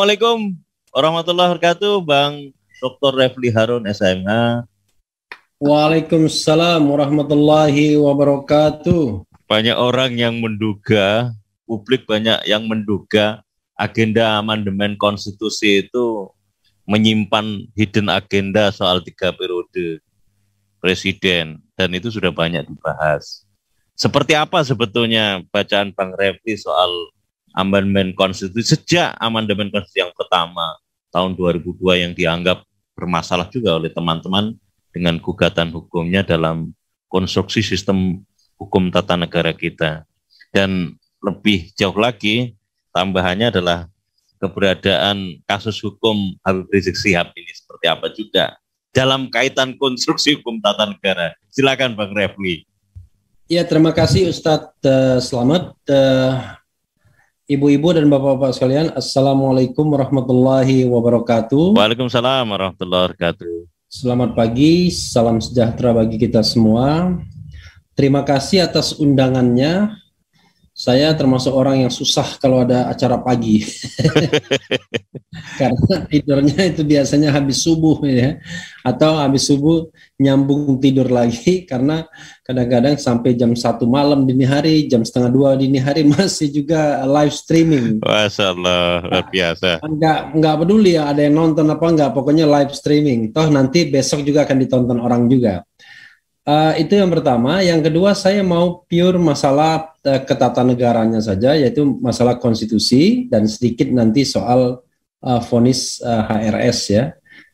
Assalamualaikum warahmatullahi wabarakatuh, Bang Dr. Refli Harun SMH. Waalaikumsalam warahmatullahi wabarakatuh. Banyak orang yang menduga, publik banyak yang menduga agenda amandemen konstitusi itu menyimpan hidden agenda soal tiga periode presiden dan itu sudah banyak dibahas. Seperti apa sebetulnya bacaan Bang Refli soal amandemen konstitusi sejak amandemen konstitusi yang pertama tahun 2002 yang dianggap bermasalah juga oleh teman-teman dengan gugatan hukumnya dalam konstruksi sistem hukum tata negara kita. Dan lebih jauh lagi tambahannya adalah keberadaan kasus hukum Habib Rizik Sihab ini seperti apa juga dalam kaitan konstruksi hukum tata negara. Silakan Bang Refli. Ya, terima kasih Ustadz uh, Selamat. Uh, ibu-ibu dan bapak-bapak sekalian, Assalamualaikum warahmatullahi wabarakatuh. Waalaikumsalam warahmatullahi wabarakatuh. Selamat pagi, salam sejahtera bagi kita semua. Terima kasih atas undangannya saya termasuk orang yang susah kalau ada acara pagi karena tidurnya itu biasanya habis subuh ya atau habis subuh nyambung tidur lagi karena kadang-kadang sampai jam satu malam dini hari jam setengah dua dini hari masih juga live streaming Wah, luar biasa Enggak nggak peduli ya ada yang nonton apa enggak pokoknya live streaming toh nanti besok juga akan ditonton orang juga Uh, itu yang pertama. Yang kedua, saya mau pure masalah uh, ketatanegaranya saja, yaitu masalah konstitusi dan sedikit nanti soal eh, vonis fonis uh, HRS ya.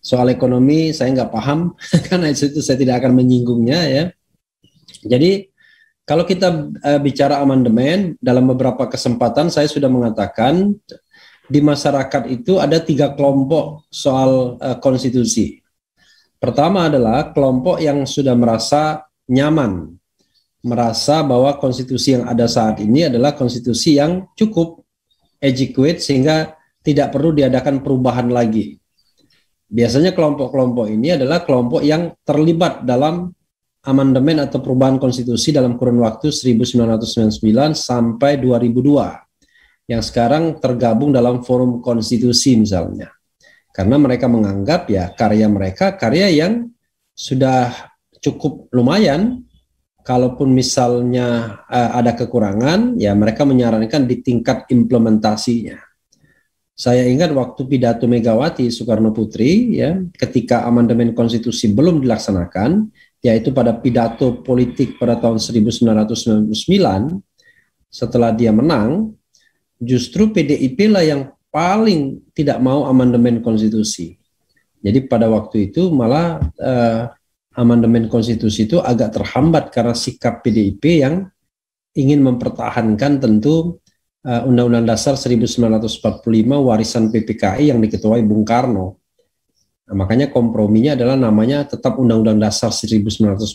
Soal ekonomi saya nggak paham karena itu saya tidak akan menyinggungnya ya. Jadi kalau kita uh, bicara amandemen dalam beberapa kesempatan saya sudah mengatakan di masyarakat itu ada tiga kelompok soal uh, konstitusi. Pertama adalah kelompok yang sudah merasa nyaman, merasa bahwa konstitusi yang ada saat ini adalah konstitusi yang cukup adequate sehingga tidak perlu diadakan perubahan lagi. Biasanya kelompok-kelompok ini adalah kelompok yang terlibat dalam amandemen atau perubahan konstitusi dalam kurun waktu 1999 sampai 2002 yang sekarang tergabung dalam forum konstitusi misalnya. Karena mereka menganggap ya karya mereka karya yang sudah cukup lumayan kalaupun misalnya uh, ada kekurangan, ya mereka menyarankan di tingkat implementasinya. Saya ingat waktu pidato Megawati Soekarno Putri, ya, ketika amandemen konstitusi belum dilaksanakan, yaitu pada pidato politik pada tahun 1999, setelah dia menang, justru PDIP lah yang paling tidak mau amandemen konstitusi. Jadi pada waktu itu malah eh, amandemen konstitusi itu agak terhambat karena sikap PDIP yang ingin mempertahankan tentu eh, Undang-Undang Dasar 1945 warisan PPKI yang diketuai Bung Karno. Nah, makanya komprominya adalah namanya tetap Undang-Undang Dasar 1945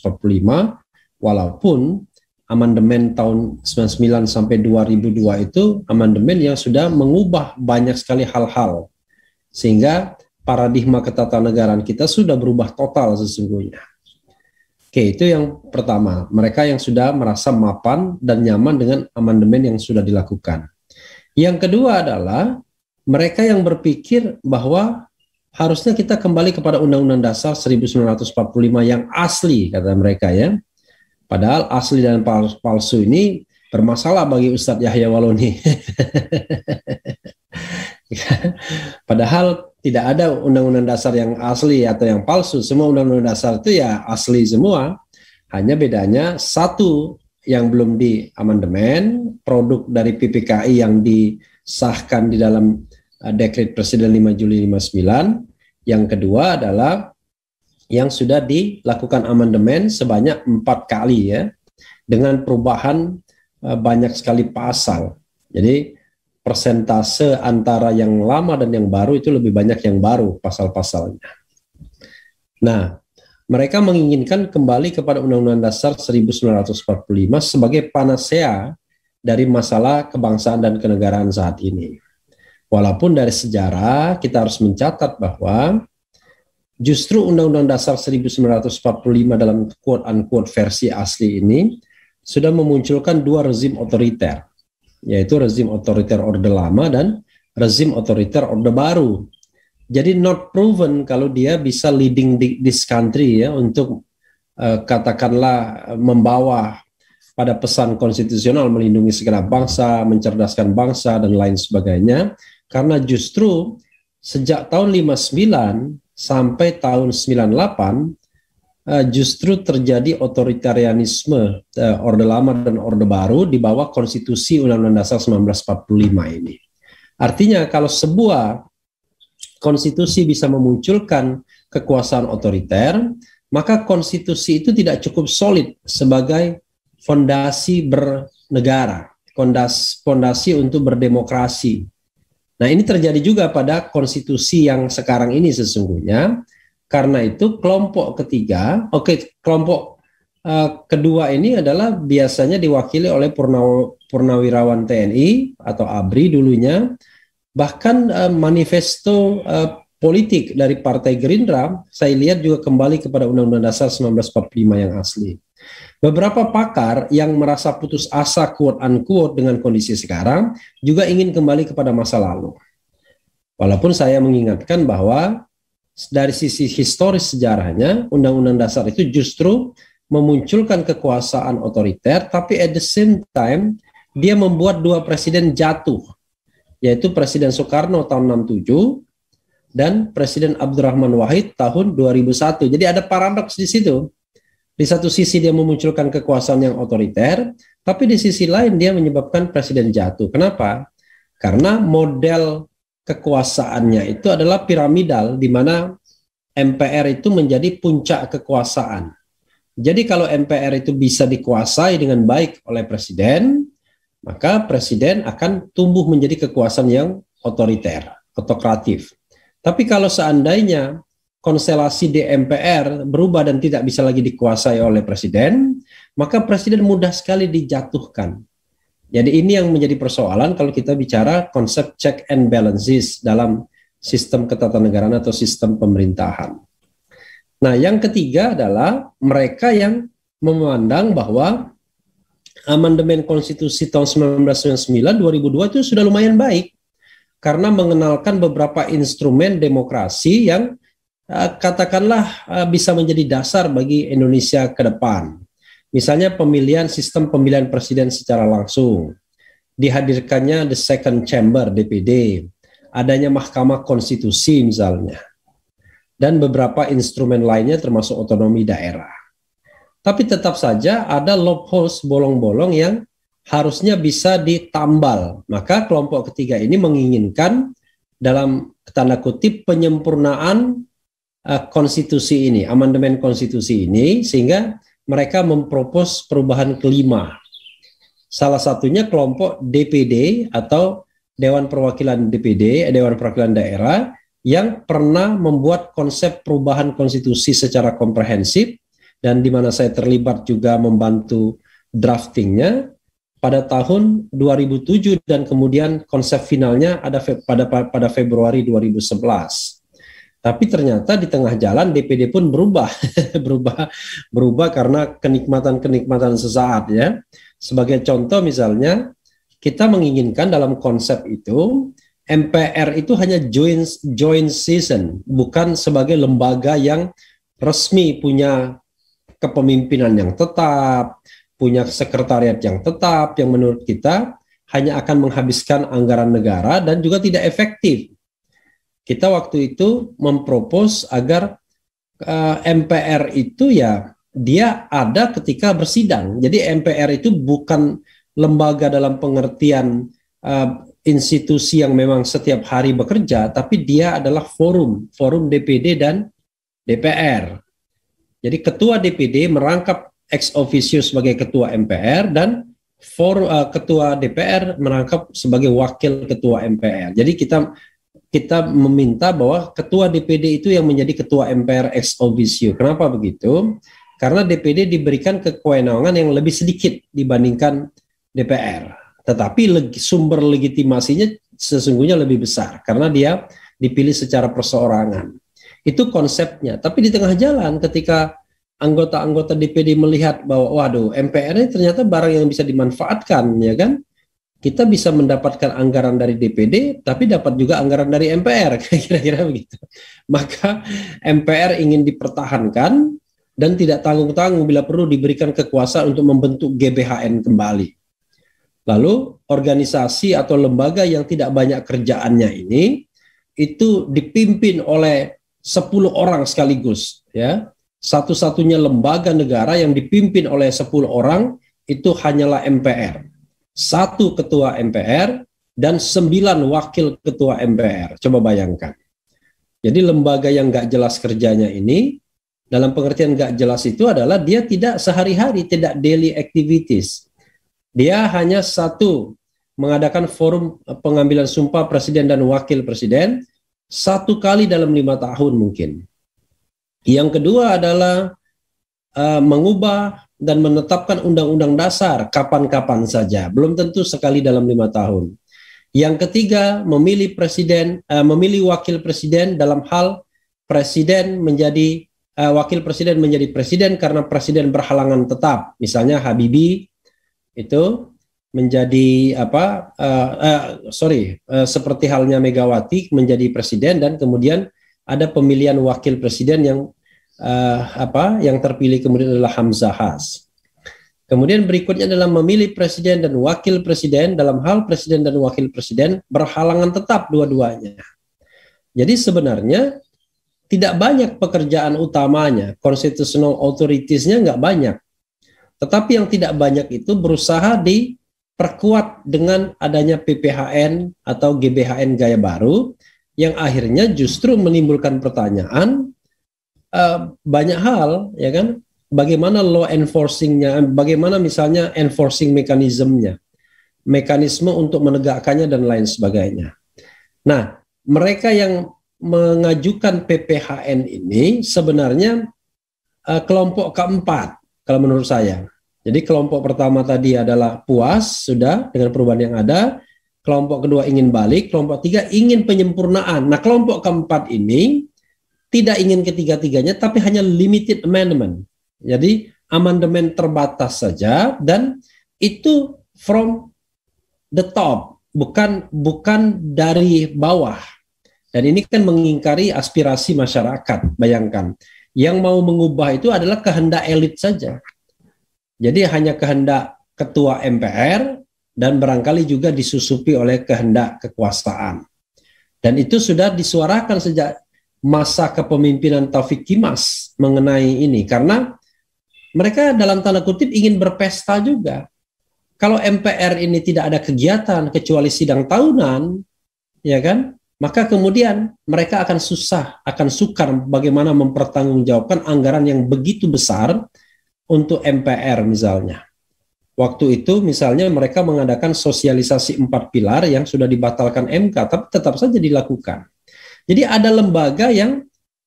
walaupun amandemen tahun 99 sampai 2002 itu amandemen yang sudah mengubah banyak sekali hal-hal. Sehingga paradigma ketatanegaraan kita sudah berubah total sesungguhnya. Oke, itu yang pertama. Mereka yang sudah merasa mapan dan nyaman dengan amandemen yang sudah dilakukan. Yang kedua adalah mereka yang berpikir bahwa harusnya kita kembali kepada Undang-Undang Dasar 1945 yang asli, kata mereka ya. Padahal asli dan palsu ini bermasalah bagi Ustadz Yahya Waloni. Padahal tidak ada undang-undang dasar yang asli atau yang palsu. Semua undang-undang dasar itu ya asli semua. Hanya bedanya satu yang belum di amandemen, produk dari PPKI yang disahkan di dalam eh, dekret Presiden 5 Juli 59. Yang kedua adalah yang sudah dilakukan amandemen sebanyak empat kali ya dengan perubahan eh, banyak sekali pasal. Jadi persentase antara yang lama dan yang baru itu lebih banyak yang baru pasal-pasalnya. Nah, mereka menginginkan kembali kepada Undang-Undang Dasar 1945 sebagai panasea dari masalah kebangsaan dan kenegaraan saat ini. Walaupun dari sejarah kita harus mencatat bahwa justru Undang-Undang Dasar 1945 dalam quote-unquote versi asli ini sudah memunculkan dua rezim otoriter, yaitu rezim otoriter Orde Lama dan rezim otoriter Orde Baru. Jadi not proven kalau dia bisa leading this country ya untuk uh, katakanlah membawa pada pesan konstitusional melindungi segala bangsa, mencerdaskan bangsa dan lain sebagainya karena justru sejak tahun 59 sampai tahun 98 uh, eh, justru terjadi otoritarianisme uh, Orde Lama dan Orde Baru di bawah konstitusi Undang-Undang Dasar 1945 ini. Artinya kalau sebuah konstitusi bisa memunculkan kekuasaan otoriter, maka konstitusi itu tidak cukup solid sebagai fondasi bernegara, fondasi, fondasi untuk berdemokrasi, Nah, ini terjadi juga pada konstitusi yang sekarang ini sesungguhnya. Karena itu kelompok ketiga, oke, okay, kelompok uh, kedua ini adalah biasanya diwakili oleh Purnaw Purnawirawan TNI atau ABRI dulunya. Bahkan uh, manifesto uh, politik dari Partai Gerindra, saya lihat juga kembali kepada Undang-Undang Dasar 1945 yang asli. Beberapa pakar yang merasa putus asa quote unquote dengan kondisi sekarang juga ingin kembali kepada masa lalu. Walaupun saya mengingatkan bahwa dari sisi historis sejarahnya, Undang-Undang Dasar itu justru memunculkan kekuasaan otoriter, tapi at the same time dia membuat dua presiden jatuh, yaitu Presiden Soekarno tahun 67 dan Presiden Abdurrahman Wahid tahun 2001. Jadi ada paradoks di situ di satu sisi dia memunculkan kekuasaan yang otoriter, tapi di sisi lain dia menyebabkan presiden jatuh. Kenapa? Karena model kekuasaannya itu adalah piramidal di mana MPR itu menjadi puncak kekuasaan. Jadi kalau MPR itu bisa dikuasai dengan baik oleh presiden, maka presiden akan tumbuh menjadi kekuasaan yang otoriter, otokratif. Tapi kalau seandainya konstelasi di MPR berubah dan tidak bisa lagi dikuasai oleh presiden, maka presiden mudah sekali dijatuhkan. Jadi ini yang menjadi persoalan kalau kita bicara konsep check and balances dalam sistem ketatanegaraan atau sistem pemerintahan. Nah, yang ketiga adalah mereka yang memandang bahwa amandemen konstitusi tahun 1999 2002 itu sudah lumayan baik karena mengenalkan beberapa instrumen demokrasi yang Eh, katakanlah eh, bisa menjadi dasar bagi Indonesia ke depan. Misalnya pemilihan sistem pemilihan presiden secara langsung, dihadirkannya the second chamber DPD, adanya Mahkamah Konstitusi misalnya, dan beberapa instrumen lainnya termasuk otonomi daerah. Tapi tetap saja ada loopholes bolong-bolong yang harusnya bisa ditambal. Maka kelompok ketiga ini menginginkan dalam tanda kutip penyempurnaan uh, konstitusi ini, amandemen konstitusi ini, sehingga mereka mempropos perubahan kelima. Salah satunya kelompok DPD atau Dewan Perwakilan DPD, eh, Dewan Perwakilan Daerah, yang pernah membuat konsep perubahan konstitusi secara komprehensif dan di mana saya terlibat juga membantu draftingnya pada tahun 2007 dan kemudian konsep finalnya ada pada pada Februari 2011. Tapi ternyata di tengah jalan DPD pun berubah, berubah, berubah karena kenikmatan-kenikmatan sesaat ya. Sebagai contoh misalnya, kita menginginkan dalam konsep itu MPR itu hanya joint joint season, bukan sebagai lembaga yang resmi punya kepemimpinan yang tetap, punya sekretariat yang tetap, yang menurut kita hanya akan menghabiskan anggaran negara dan juga tidak efektif kita waktu itu mempropos agar uh, eh, MPR itu ya dia ada ketika bersidang. Jadi MPR itu bukan lembaga dalam pengertian uh, institusi yang memang setiap hari bekerja, tapi dia adalah forum, forum DPD dan DPR. Jadi ketua DPD merangkap ex officio sebagai ketua MPR dan for, uh, ketua DPR merangkap sebagai wakil ketua MPR. Jadi kita kita meminta bahwa ketua DPD itu yang menjadi ketua MPR ex officio. Kenapa begitu? Karena DPD diberikan kewenangan yang lebih sedikit dibandingkan DPR. Tetapi leg sumber legitimasinya sesungguhnya lebih besar karena dia dipilih secara perseorangan. Itu konsepnya. Tapi di tengah jalan ketika anggota-anggota DPD melihat bahwa waduh MPR ini ternyata barang yang bisa dimanfaatkan ya kan? kita bisa mendapatkan anggaran dari DPD, tapi dapat juga anggaran dari MPR, kira-kira begitu. Maka MPR ingin dipertahankan dan tidak tanggung-tanggung bila perlu diberikan kekuasaan untuk membentuk GBHN kembali. Lalu organisasi atau lembaga yang tidak banyak kerjaannya ini itu dipimpin oleh 10 orang sekaligus ya. Satu-satunya lembaga negara yang dipimpin oleh 10 orang itu hanyalah MPR satu ketua MPR dan sembilan wakil ketua MPR. Coba bayangkan. Jadi lembaga yang nggak jelas kerjanya ini, dalam pengertian nggak jelas itu adalah dia tidak sehari-hari, tidak daily activities. Dia hanya satu, mengadakan forum pengambilan sumpah presiden dan wakil presiden, satu kali dalam lima tahun mungkin. Yang kedua adalah uh, mengubah dan menetapkan undang-undang dasar kapan-kapan saja, belum tentu sekali dalam lima tahun. Yang ketiga, memilih presiden, uh, memilih wakil presiden dalam hal presiden menjadi uh, wakil presiden menjadi presiden karena presiden berhalangan tetap, misalnya Habibi itu menjadi apa? Uh, uh, sorry, uh, seperti halnya Megawati menjadi presiden dan kemudian ada pemilihan wakil presiden yang uh, apa yang terpilih kemudian adalah Hamzah Has. Kemudian berikutnya adalah memilih presiden dan wakil presiden dalam hal presiden dan wakil presiden berhalangan tetap dua-duanya. Jadi sebenarnya tidak banyak pekerjaan utamanya, constitutional authorities nggak banyak. Tetapi yang tidak banyak itu berusaha diperkuat dengan adanya PPHN atau GBHN gaya baru yang akhirnya justru menimbulkan pertanyaan uh, banyak hal ya kan bagaimana law enforcingnya bagaimana misalnya enforcing mekanismenya mekanisme untuk menegakkannya dan lain sebagainya nah mereka yang mengajukan PPHN ini sebenarnya uh, kelompok keempat kalau menurut saya jadi kelompok pertama tadi adalah puas sudah dengan perubahan yang ada kelompok kedua ingin balik, kelompok tiga ingin penyempurnaan. Nah, kelompok keempat ini tidak ingin ketiga-tiganya, tapi hanya limited amendment. Jadi amandemen terbatas saja dan itu from the top, bukan bukan dari bawah. Dan ini kan mengingkari aspirasi masyarakat. Bayangkan, yang mau mengubah itu adalah kehendak elit saja. Jadi hanya kehendak ketua MPR dan barangkali juga disusupi oleh kehendak kekuasaan. Dan itu sudah disuarakan sejak masa kepemimpinan Taufik Kimas mengenai ini karena mereka dalam tanda kutip ingin berpesta juga. Kalau MPR ini tidak ada kegiatan kecuali sidang tahunan, ya kan? Maka kemudian mereka akan susah, akan sukar bagaimana mempertanggungjawabkan anggaran yang begitu besar untuk MPR misalnya. Waktu itu misalnya mereka mengadakan sosialisasi empat pilar yang sudah dibatalkan MK, tapi tetap saja dilakukan. Jadi ada lembaga yang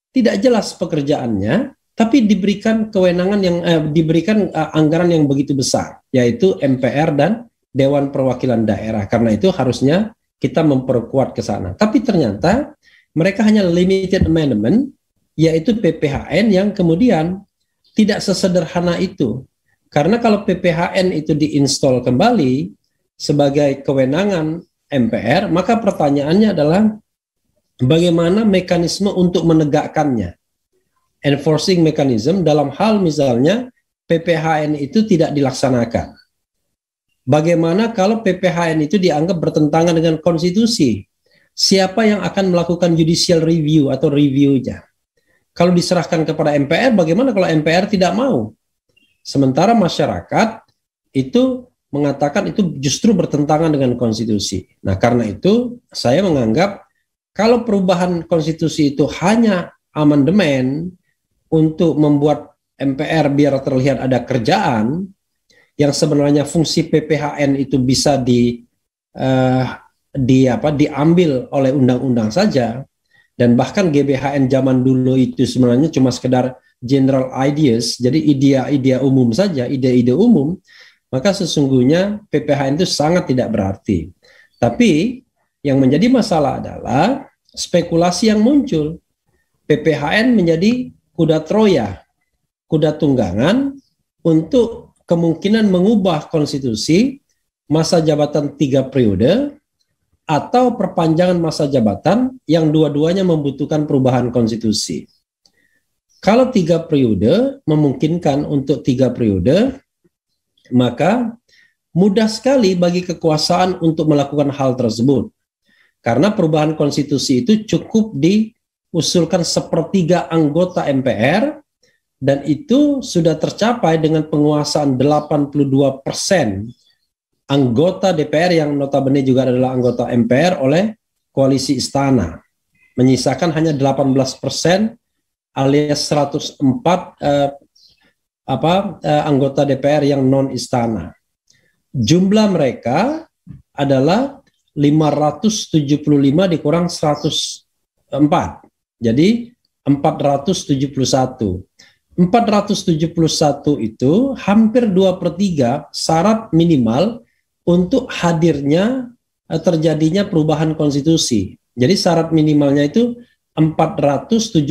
tidak jelas pekerjaannya, tapi diberikan kewenangan yang eh, diberikan eh, anggaran yang begitu besar, yaitu MPR dan Dewan Perwakilan Daerah. Karena itu harusnya kita memperkuat ke sana. Tapi ternyata mereka hanya limited amendment, yaitu PPHN yang kemudian tidak sesederhana itu. Karena kalau PPHN itu diinstal kembali sebagai kewenangan MPR, maka pertanyaannya adalah bagaimana mekanisme untuk menegakkannya. Enforcing mechanism dalam hal misalnya PPHN itu tidak dilaksanakan. Bagaimana kalau PPHN itu dianggap bertentangan dengan konstitusi? Siapa yang akan melakukan judicial review atau reviewnya? Kalau diserahkan kepada MPR, bagaimana kalau MPR tidak mau? Sementara masyarakat itu mengatakan itu justru bertentangan dengan konstitusi. Nah, karena itu saya menganggap kalau perubahan konstitusi itu hanya amandemen untuk membuat MPR biar terlihat ada kerjaan, yang sebenarnya fungsi PPHN itu bisa di uh, di apa diambil oleh undang-undang saja dan bahkan GBHN zaman dulu itu sebenarnya cuma sekedar general ideas jadi ide-ide umum saja ide-ide umum maka sesungguhnya PPHN itu sangat tidak berarti tapi yang menjadi masalah adalah spekulasi yang muncul. PPHN menjadi kuda Troya, kuda tunggangan untuk kemungkinan mengubah konstitusi masa jabatan tiga periode atau perpanjangan masa jabatan yang dua-duanya membutuhkan perubahan konstitusi. Kalau tiga periode memungkinkan untuk tiga periode, maka mudah sekali bagi kekuasaan untuk melakukan hal tersebut. Karena perubahan konstitusi itu cukup diusulkan sepertiga anggota MPR dan itu sudah tercapai dengan penguasaan 82 persen anggota DPR yang notabene juga adalah anggota MPR oleh koalisi istana. Menyisakan hanya 18 persen alias 104 eh, apa eh, anggota DPR yang non istana. Jumlah mereka adalah 575 dikurang 104. Jadi 471. 471 itu hampir 2 per 3 syarat minimal untuk hadirnya eh, terjadinya perubahan konstitusi. Jadi syarat minimalnya itu 474.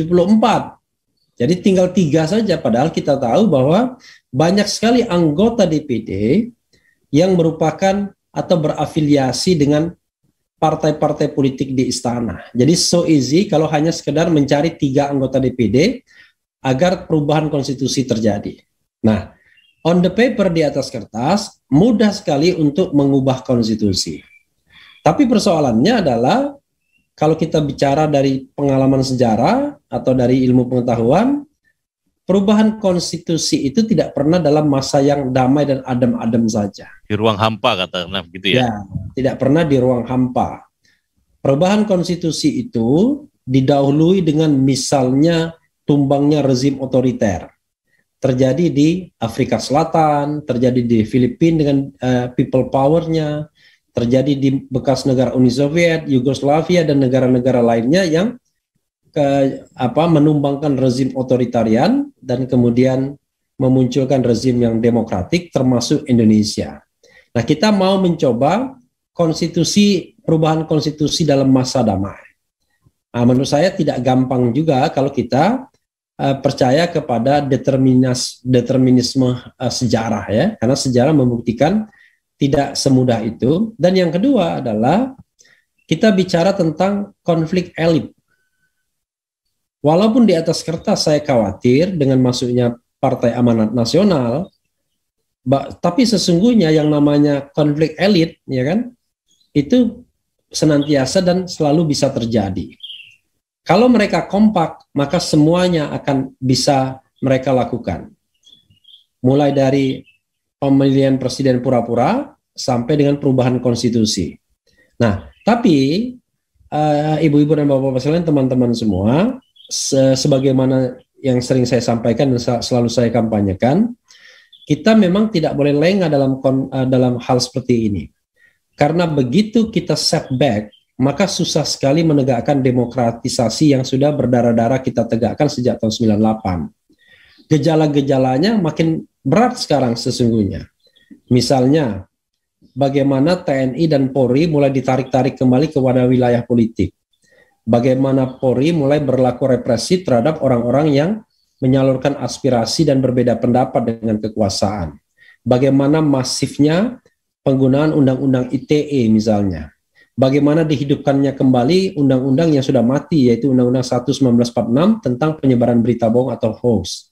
Jadi tinggal tiga saja padahal kita tahu bahwa banyak sekali anggota DPD yang merupakan atau berafiliasi dengan partai-partai politik di istana. Jadi so easy kalau hanya sekedar mencari tiga anggota DPD agar perubahan konstitusi terjadi. Nah, on the paper di atas kertas mudah sekali untuk mengubah konstitusi. Tapi persoalannya adalah kalau kita bicara dari pengalaman sejarah atau dari ilmu pengetahuan, perubahan konstitusi itu tidak pernah dalam masa yang damai dan adem-adem saja. Di ruang hampa kata Nam gitu ya. ya. Tidak pernah di ruang hampa. Perubahan konstitusi itu didahului dengan misalnya tumbangnya rezim otoriter. Terjadi di Afrika Selatan, terjadi di Filipina dengan uh, people powernya, terjadi di bekas negara Uni Soviet, Yugoslavia dan negara-negara lainnya yang ke apa menumbangkan rezim otoritarian dan kemudian memunculkan rezim yang demokratik termasuk Indonesia. Nah, kita mau mencoba konstitusi perubahan konstitusi dalam masa damai. Nah, menurut saya tidak gampang juga kalau kita uh, percaya kepada determinas determinisme uh, sejarah ya, karena sejarah membuktikan tidak semudah itu. Dan yang kedua adalah kita bicara tentang konflik elit Walaupun di atas kertas saya khawatir dengan masuknya Partai Amanat Nasional, tapi sesungguhnya yang namanya konflik elit, ya kan, itu senantiasa dan selalu bisa terjadi. Kalau mereka kompak, maka semuanya akan bisa mereka lakukan. Mulai dari pemilihan presiden pura-pura sampai dengan perubahan konstitusi. Nah, tapi eh, ibu-ibu uh, dan bapak-bapak sekalian, teman-teman semua, se sebagaimana yang sering saya sampaikan dan selalu saya kampanyekan, kita memang tidak boleh lengah dalam kon, eh, dalam hal seperti ini. Karena begitu kita setback, maka susah sekali menegakkan demokratisasi yang sudah berdarah-darah kita tegakkan sejak tahun 98. Gejala-gejalanya makin berat sekarang sesungguhnya. Misalnya, bagaimana TNI dan Polri mulai ditarik-tarik kembali ke kepada wilayah politik bagaimana Polri mulai berlaku represi terhadap orang-orang yang menyalurkan aspirasi dan berbeda pendapat dengan kekuasaan. Bagaimana masifnya penggunaan undang-undang ITE misalnya. Bagaimana dihidupkannya kembali undang-undang yang sudah mati yaitu Undang-Undang 1946 tentang penyebaran berita bohong atau hoax.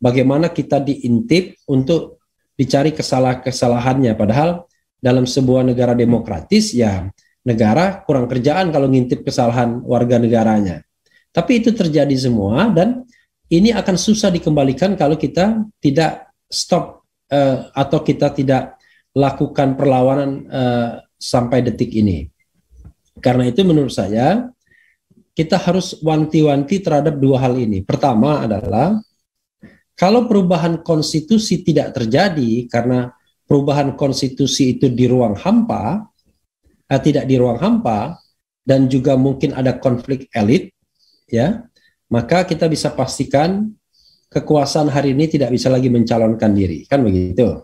Bagaimana kita diintip untuk dicari kesalah kesalahannya padahal dalam sebuah negara demokratis ya negara kurang kerjaan kalau ngintip kesalahan warga negaranya. Tapi itu terjadi semua dan ini akan susah dikembalikan kalau kita tidak stop uh, atau kita tidak lakukan perlawanan uh, sampai detik ini. Karena itu menurut saya kita harus wanti-wanti terhadap dua hal ini. Pertama adalah kalau perubahan konstitusi tidak terjadi karena perubahan konstitusi itu di ruang hampa, uh, tidak di ruang hampa dan juga mungkin ada konflik elit ya maka kita bisa pastikan kekuasaan hari ini tidak bisa lagi mencalonkan diri kan begitu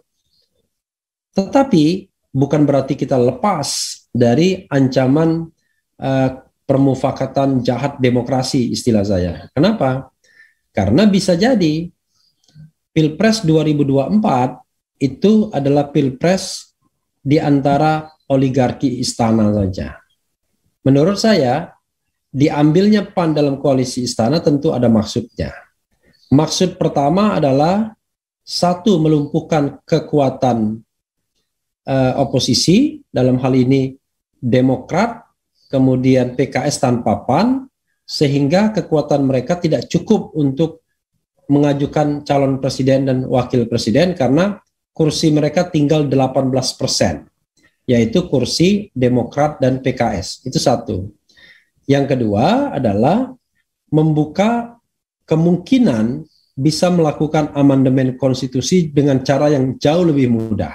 tetapi bukan berarti kita lepas dari ancaman uh, permufakatan jahat demokrasi istilah saya kenapa karena bisa jadi Pilpres 2024 itu adalah pilpres di antara oligarki istana saja. Menurut saya, diambilnya PAN dalam koalisi istana tentu ada maksudnya. Maksud pertama adalah satu melumpuhkan kekuatan uh, oposisi dalam hal ini Demokrat, kemudian PKS tanpa PAN sehingga kekuatan mereka tidak cukup untuk mengajukan calon presiden dan wakil presiden karena kursi mereka tinggal 18 persen yaitu kursi Demokrat dan PKS. Itu satu. Yang kedua adalah membuka kemungkinan bisa melakukan amandemen konstitusi dengan cara yang jauh lebih mudah.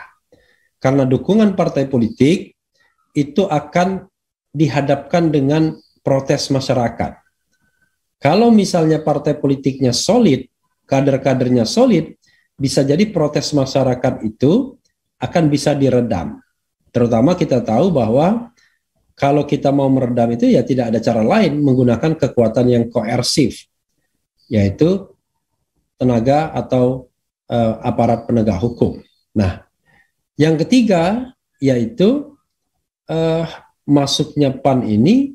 Karena dukungan partai politik itu akan dihadapkan dengan protes masyarakat. Kalau misalnya partai politiknya solid, kader-kadernya solid, bisa jadi protes masyarakat itu akan bisa diredam Terutama kita tahu bahwa kalau kita mau meredam itu ya tidak ada cara lain menggunakan kekuatan yang koersif, yaitu tenaga atau uh, aparat penegak hukum. Nah, yang ketiga yaitu uh, masuknya PAN ini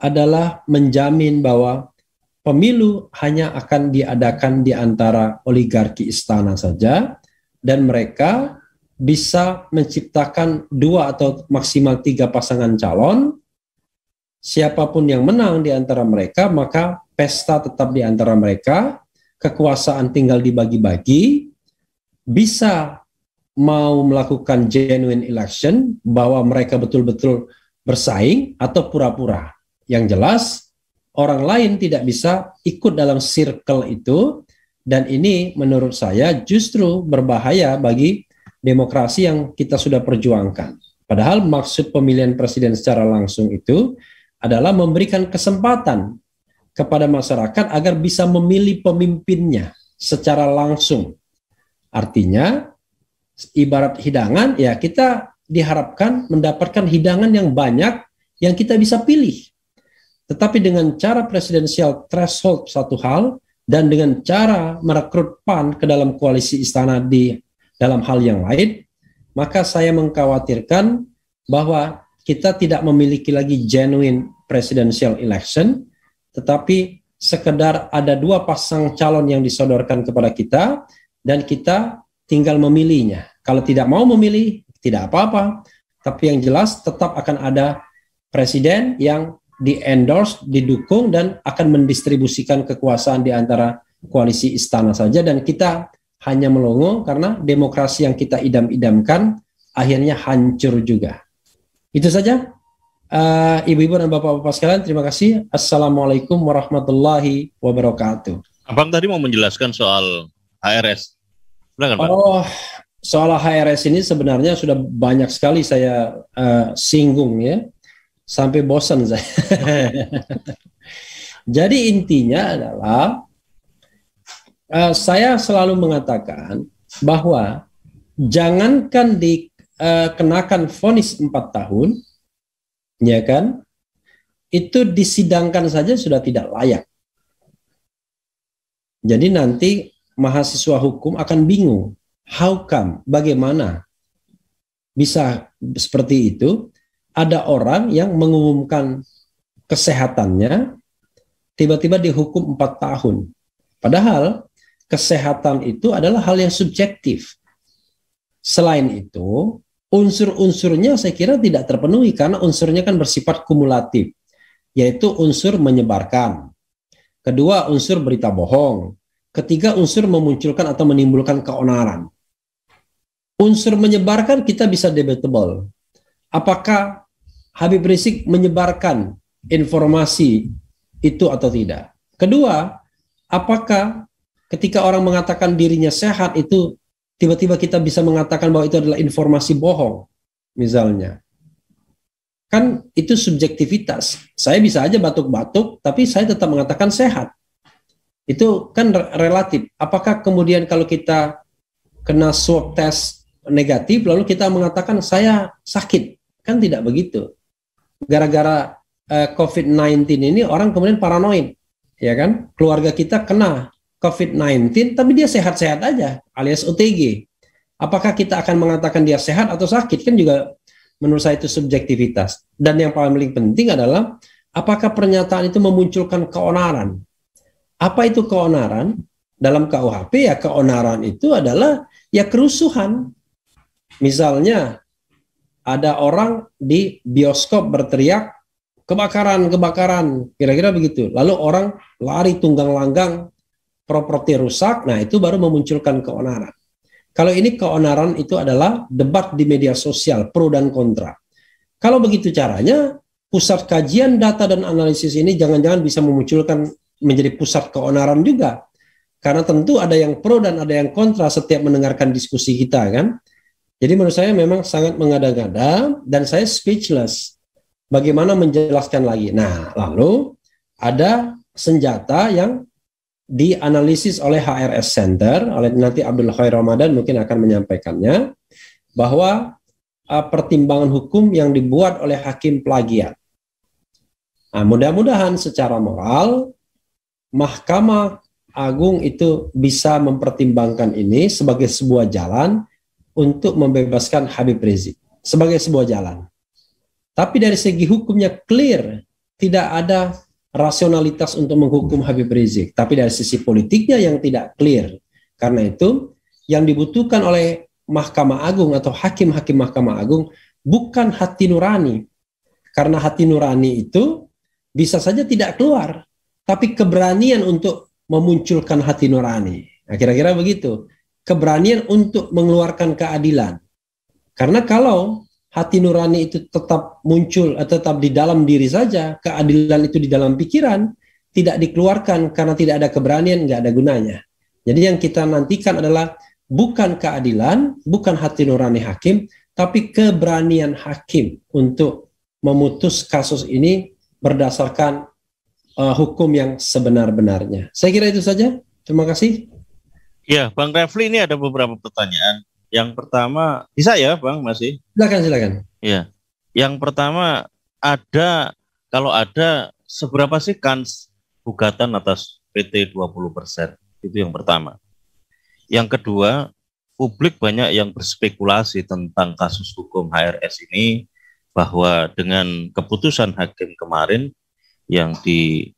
adalah menjamin bahwa pemilu hanya akan diadakan di antara oligarki istana saja dan mereka bisa menciptakan dua atau maksimal tiga pasangan calon. Siapapun yang menang di antara mereka, maka pesta tetap di antara mereka, kekuasaan tinggal dibagi-bagi, bisa mau melakukan genuine election bahwa mereka betul-betul bersaing atau pura-pura. Yang jelas, orang lain tidak bisa ikut dalam circle itu dan ini menurut saya justru berbahaya bagi demokrasi yang kita sudah perjuangkan. Padahal maksud pemilihan presiden secara langsung itu adalah memberikan kesempatan kepada masyarakat agar bisa memilih pemimpinnya secara langsung. Artinya, ibarat hidangan, ya kita diharapkan mendapatkan hidangan yang banyak yang kita bisa pilih. Tetapi dengan cara presidensial threshold satu hal, dan dengan cara merekrut PAN ke dalam koalisi istana di dalam hal yang lain, maka saya mengkhawatirkan bahwa kita tidak memiliki lagi genuine presidential election, tetapi sekedar ada dua pasang calon yang disodorkan kepada kita dan kita tinggal memilihnya. Kalau tidak mau memilih, tidak apa-apa. Tapi yang jelas tetap akan ada presiden yang di endorse, didukung dan akan mendistribusikan kekuasaan di antara koalisi istana saja dan kita hanya melongo karena demokrasi yang kita idam-idamkan akhirnya hancur juga. Itu saja. ibu eh, Ibu-ibu dan bapak-bapak sekalian, terima kasih. Assalamualaikum warahmatullahi wabarakatuh. Abang tadi mau menjelaskan soal HRS. Benar, Pak. Oh, soal HRS ini sebenarnya sudah banyak sekali saya uh, singgung ya. Sampai bosan saya. Jadi intinya adalah uh, saya selalu mengatakan bahwa jangankan dikenakan eh, uh, vonis 4 tahun, ya kan? Itu disidangkan saja sudah tidak layak. Jadi nanti mahasiswa hukum akan bingung, how come, bagaimana bisa seperti itu? Ada orang yang mengumumkan kesehatannya tiba-tiba dihukum 4 tahun. Padahal kesehatan itu adalah hal yang subjektif. Selain itu, unsur-unsurnya saya kira tidak terpenuhi karena unsurnya kan bersifat kumulatif, yaitu unsur menyebarkan. Kedua, unsur berita bohong. Ketiga, unsur memunculkan atau menimbulkan keonaran. Unsur menyebarkan kita bisa debatable. Apakah Habib Rizik menyebarkan informasi itu atau tidak? Kedua, apakah ketika orang mengatakan dirinya sehat itu tiba-tiba kita bisa mengatakan bahwa itu adalah informasi bohong misalnya. Kan itu subjektivitas. Saya bisa aja batuk-batuk tapi saya tetap mengatakan sehat. Itu kan relatif. Apakah kemudian kalau kita kena swab test negatif lalu kita mengatakan saya sakit? Kan tidak begitu. Gara-gara eh, COVID-19 ini orang kemudian paranoid, ya kan? Keluarga kita kena, COVID-19 tapi dia sehat-sehat aja alias OTG. Apakah kita akan mengatakan dia sehat atau sakit kan juga menurut saya itu subjektivitas. Dan yang paling penting adalah apakah pernyataan itu memunculkan keonaran? Apa itu keonaran? Dalam KUHP ya keonaran itu adalah ya kerusuhan. Misalnya ada orang di bioskop berteriak kebakaran, kebakaran, kira-kira begitu. Lalu orang lari tunggang langgang properti rusak, nah itu baru memunculkan keonaran. Kalau ini keonaran itu adalah debat di media sosial pro dan kontra. Kalau begitu caranya, pusat kajian data dan analisis ini jangan-jangan bisa memunculkan menjadi pusat keonaran juga. Karena tentu ada yang pro dan ada yang kontra setiap mendengarkan diskusi kita kan. Jadi menurut saya memang sangat mengada-ngada dan saya speechless. Bagaimana menjelaskan lagi? Nah, lalu ada senjata yang dianalisis oleh HRS Center oleh nanti Abdul Khair Ramadan mungkin akan menyampaikannya bahwa uh, pertimbangan hukum yang dibuat oleh hakim plagiat. Nah, mudah-mudahan secara moral Mahkamah Agung itu bisa mempertimbangkan ini sebagai sebuah jalan untuk membebaskan Habib Rizik sebagai sebuah jalan. Tapi dari segi hukumnya clear, tidak ada rasionalitas untuk menghukum Habib Rizik, tapi dari sisi politiknya yang tidak clear. Karena itu yang dibutuhkan oleh Mahkamah Agung atau hakim-hakim Mahkamah Agung bukan hati nurani. Karena hati nurani itu bisa saja tidak keluar, tapi keberanian untuk memunculkan hati nurani. Nah, kira-kira begitu. Keberanian untuk mengeluarkan keadilan. Karena kalau hati nurani itu tetap muncul tetap di dalam diri saja, keadilan itu di dalam pikiran, tidak dikeluarkan karena tidak ada keberanian, nggak ada gunanya. Jadi yang kita nantikan adalah bukan keadilan, bukan hati nurani hakim, tapi keberanian hakim untuk memutus kasus ini berdasarkan uh, hukum yang sebenar-benarnya. Saya kira itu saja. Terima kasih. Ya, Bang Refli ini ada beberapa pertanyaan yang pertama bisa ya, Bang, masih? Silakan, silakan. Iya. Yang pertama ada kalau ada seberapa sih kans gugatan atas PT 20%? Itu yang pertama. Yang kedua, publik banyak yang berspekulasi tentang kasus hukum HRS ini bahwa dengan keputusan hakim kemarin yang di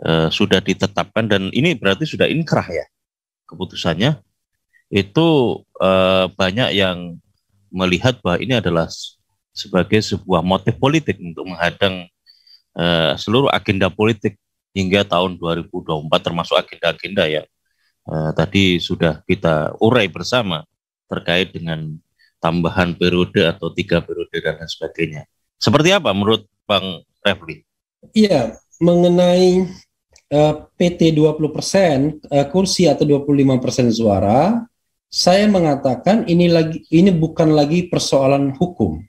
eh, sudah ditetapkan dan ini berarti sudah inkrah ya keputusannya itu uh, banyak yang melihat bahwa ini adalah sebagai sebuah motif politik untuk menghadang uh, seluruh agenda politik hingga tahun 2024 termasuk agenda-agenda yang uh, tadi sudah kita urai bersama terkait dengan tambahan periode atau tiga periode dan lain sebagainya. Seperti apa menurut Bang Refli? Iya, mengenai uh, PT 20 persen, uh, kursi atau 25 persen suara, saya mengatakan ini lagi ini bukan lagi persoalan hukum,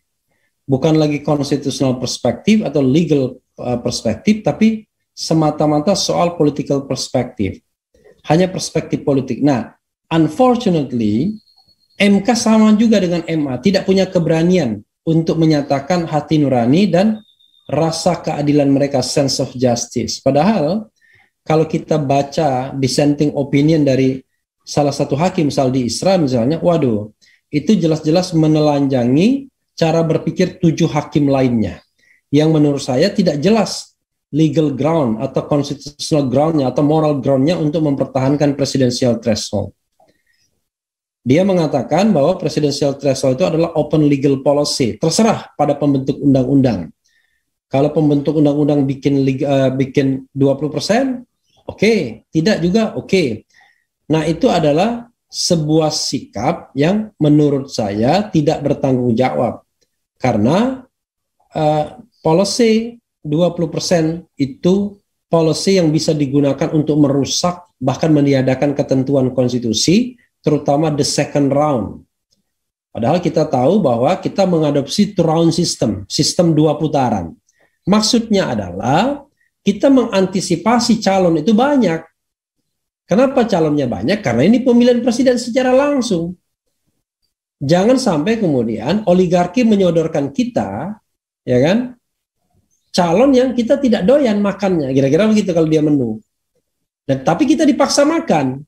bukan lagi konstitusional perspektif atau legal uh, perspektif, tapi semata-mata soal political perspektif, hanya perspektif politik. Nah, unfortunately MK sama juga dengan MA tidak punya keberanian untuk menyatakan hati nurani dan rasa keadilan mereka sense of justice. Padahal kalau kita baca dissenting opinion dari salah satu hakim misal di Isra misalnya, waduh, itu jelas-jelas menelanjangi cara berpikir tujuh hakim lainnya. Yang menurut saya tidak jelas legal ground atau constitutional groundnya atau moral groundnya untuk mempertahankan presidensial threshold. Dia mengatakan bahwa presidensial threshold itu adalah open legal policy, terserah pada pembentuk undang-undang. Kalau pembentuk undang-undang bikin uh, bikin 20%, oke, okay. tidak juga oke. Okay Nah, itu adalah sebuah sikap yang menurut saya tidak bertanggung jawab. Karena uh, policy 20% itu policy yang bisa digunakan untuk merusak bahkan meniadakan ketentuan konstitusi, terutama the second round. Padahal kita tahu bahwa kita mengadopsi two round system, sistem dua putaran. Maksudnya adalah kita mengantisipasi calon itu banyak. Kenapa calonnya banyak? Karena ini pemilihan presiden secara langsung. Jangan sampai kemudian oligarki menyodorkan kita, ya kan? Calon yang kita tidak doyan makannya, kira-kira begitu kalau dia menu. Nah, tapi kita dipaksa makan.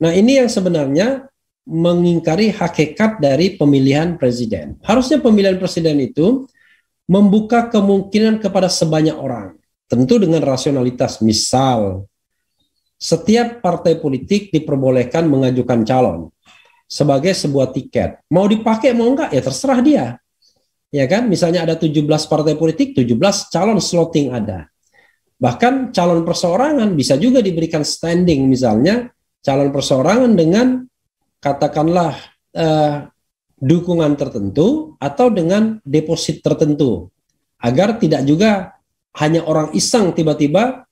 Nah, ini yang sebenarnya mengingkari hakikat dari pemilihan presiden. Harusnya pemilihan presiden itu membuka kemungkinan kepada sebanyak orang, tentu dengan rasionalitas. Misal, setiap partai politik diperbolehkan mengajukan calon sebagai sebuah tiket. Mau dipakai mau enggak ya terserah dia. Ya kan? Misalnya ada 17 partai politik, 17 calon slotting ada. Bahkan calon perseorangan bisa juga diberikan standing misalnya calon perseorangan dengan katakanlah eh, dukungan tertentu atau dengan deposit tertentu agar tidak juga hanya orang iseng tiba-tiba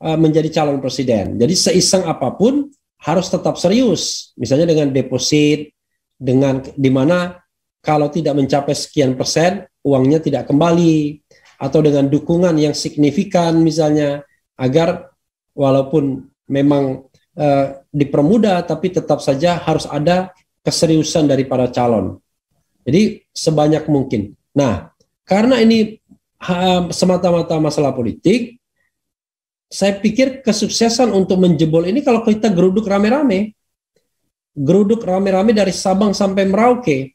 Eh, menjadi calon presiden. Jadi seiseng apapun harus tetap serius. Misalnya dengan deposit, dengan di mana kalau tidak mencapai sekian persen uangnya tidak kembali atau dengan dukungan yang signifikan misalnya agar walaupun memang e, dipermudah tapi tetap saja harus ada keseriusan dari para calon. Jadi sebanyak mungkin. Nah, karena ini semata-mata masalah politik, saya pikir kesuksesan untuk menjebol ini kalau kita geruduk rame-rame, geruduk rame-rame dari Sabang sampai Merauke,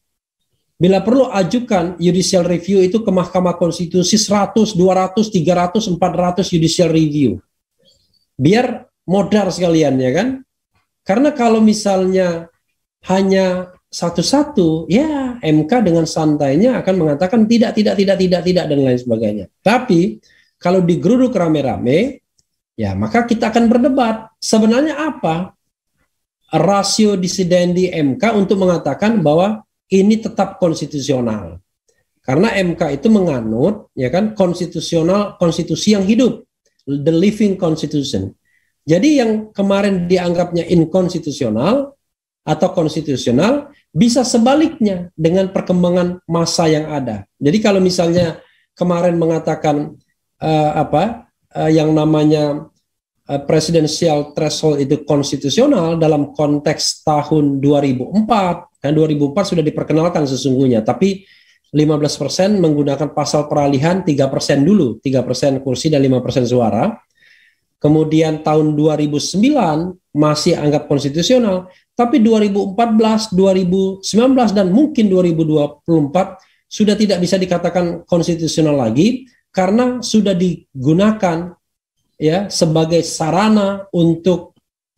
bila perlu ajukan judicial review itu ke Mahkamah Konstitusi 100, 200, 300, 400 judicial review. Biar modar sekalian ya kan. Karena kalau misalnya hanya satu-satu, ya MK dengan santainya akan mengatakan tidak, tidak, tidak, tidak, tidak dan lain sebagainya. Tapi kalau digeruduk rame-rame, Ya, maka kita akan berdebat sebenarnya apa rasio disidendi MK untuk mengatakan bahwa ini tetap konstitusional. Karena MK itu menganut ya kan konstitusional konstitusi yang hidup, the living constitution. Jadi yang kemarin dianggapnya inkonstitusional atau konstitusional bisa sebaliknya dengan perkembangan masa yang ada. Jadi kalau misalnya kemarin mengatakan uh, apa uh, yang namanya uh, presidential threshold itu konstitusional dalam konteks tahun 2004 dan 2004 sudah diperkenalkan sesungguhnya tapi 15% menggunakan pasal peralihan 3% dulu, 3% kursi dan 5% suara. Kemudian tahun 2009 masih anggap konstitusional, tapi 2014, 2019 dan mungkin 2024 sudah tidak bisa dikatakan konstitusional lagi karena sudah digunakan ya sebagai sarana untuk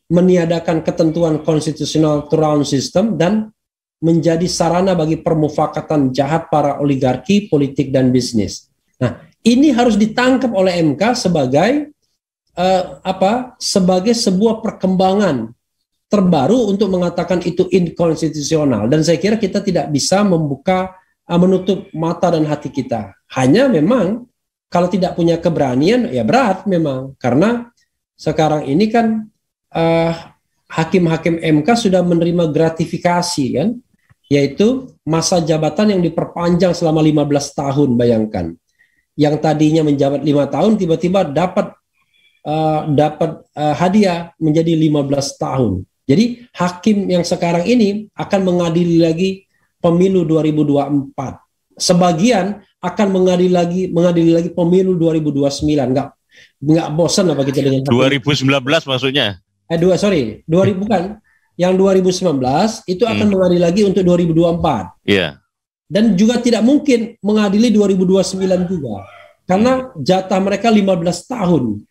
meniadakan ketentuan konstitusional two system dan menjadi sarana bagi permufakatan jahat para oligarki, politik dan bisnis. Nah, ini harus ditangkap oleh MK sebagai uh, apa? Sebagai sebuah perkembangan terbaru untuk mengatakan itu inkonstitusional dan saya kira kita tidak bisa membuka uh, menutup mata dan hati kita. Hanya memang kalau tidak punya keberanian, ya berat memang. Karena sekarang ini kan eh, hakim-hakim uh, MK sudah menerima gratifikasi kan, yaitu masa jabatan yang diperpanjang selama 15 tahun, bayangkan. Yang tadinya menjabat lima tahun, tiba-tiba dapat uh, dapat uh, hadiah menjadi 15 tahun. Jadi hakim yang sekarang ini akan mengadili lagi pemilu 2024. Sebagian akan mengadili lagi mengadili lagi pemilu 2029. nggak nggak bosan apa kita dengan 2019 maksudnya? Eh dua sorry, 2000 kan Yang 2019 itu hmm. akan hmm. mengadili lagi untuk 2024. Iya. Yeah. Dan juga tidak mungkin mengadili 2029 juga. Karena jatah mereka 15 tahun.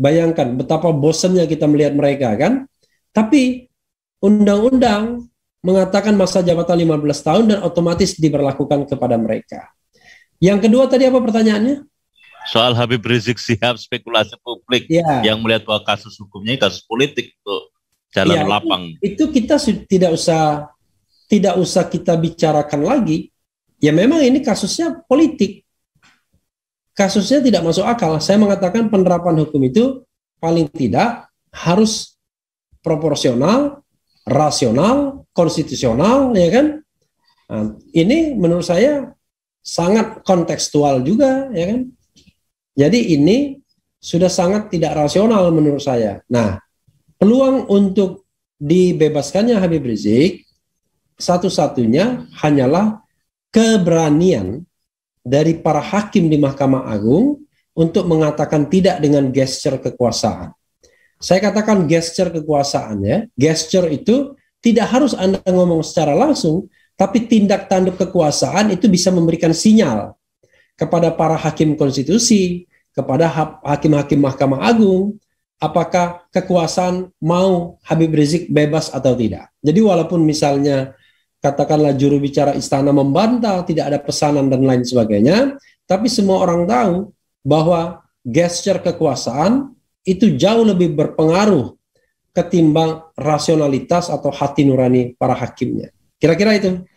Bayangkan betapa bosannya kita melihat mereka kan. Tapi undang-undang mengatakan masa jabatan 15 tahun dan otomatis diberlakukan kepada mereka. Yang kedua tadi apa pertanyaannya? Soal Habib Rizik Sihab spekulasi publik ya. yang melihat bahwa kasus hukumnya kasus politik tuh jalan ya, lapang. Itu, itu kita tidak usah tidak usah kita bicarakan lagi. Ya memang ini kasusnya politik. Kasusnya tidak masuk akal. Saya mengatakan penerapan hukum itu paling tidak harus proporsional, rasional, konstitusional, ya kan? Nah, ini menurut saya sangat kontekstual juga, ya kan? Jadi ini sudah sangat tidak rasional menurut saya. Nah, peluang untuk dibebaskannya Habib Rizik satu-satunya hanyalah keberanian dari para hakim di Mahkamah Agung untuk mengatakan tidak dengan gesture kekuasaan. Saya katakan gesture kekuasaan ya. Gesture itu tidak harus Anda ngomong secara langsung, tapi tindak tanduk kekuasaan itu bisa memberikan sinyal kepada para hakim konstitusi, kepada hakim-hakim Mahkamah Agung, apakah kekuasaan mau Habib Rizik bebas atau tidak. Jadi walaupun misalnya katakanlah juru bicara istana membantah, tidak ada pesanan dan lain sebagainya, tapi semua orang tahu bahwa gesture kekuasaan itu jauh lebih berpengaruh ketimbang rasionalitas atau hati nurani para hakimnya. Kira-kira itu.